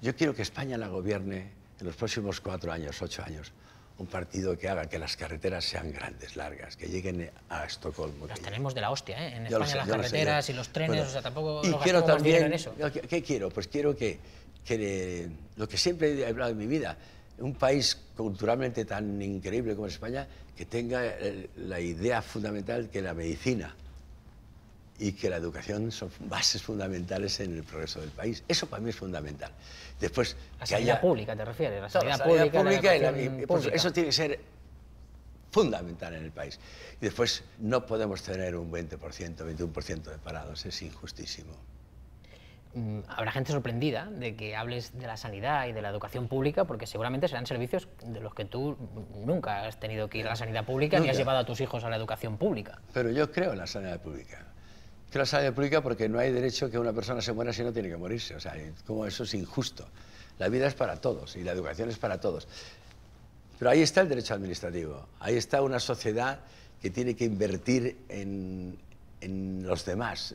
Yo quiero que España la gobierne en los próximos cuatro años, ocho años, un partido que haga que las carreteras sean grandes, largas, que lleguen a Estocolmo. Las tenemos de la hostia, ¿eh? En España las carreteras y los trenes, o sea, tampoco y quiero también, en eso. ¿qué, quiero? Pues quiero que, que lo que siempre he hablado en mi vida, un país culturalmente tan increíble como España, que tenga la idea fundamental que la medicina, y que la educación son bases fundamentales en el progreso del país. Eso para mí es fundamental. Después, la que pública te refieres, la pública, la la, pues, pública. eso tiene que ser fundamental en el país. Y después, no podemos tener un 20%, 21% de parados, es injustísimo. Mm, habrá gente sorprendida de que hables de la sanidad y de la educación pública, porque seguramente serán servicios de los que tú nunca has tenido que ir a la sanidad pública ni has llevado a tus hijos a la educación pública. Pero yo creo en la sanidad pública que la pública porque no hay derecho que una persona se muera si no tiene que morirse. O sea, como eso es injusto. La vida es para todos y la educación es para todos. Pero ahí está el derecho administrativo. Ahí está una sociedad que tiene que invertir en, en los demás.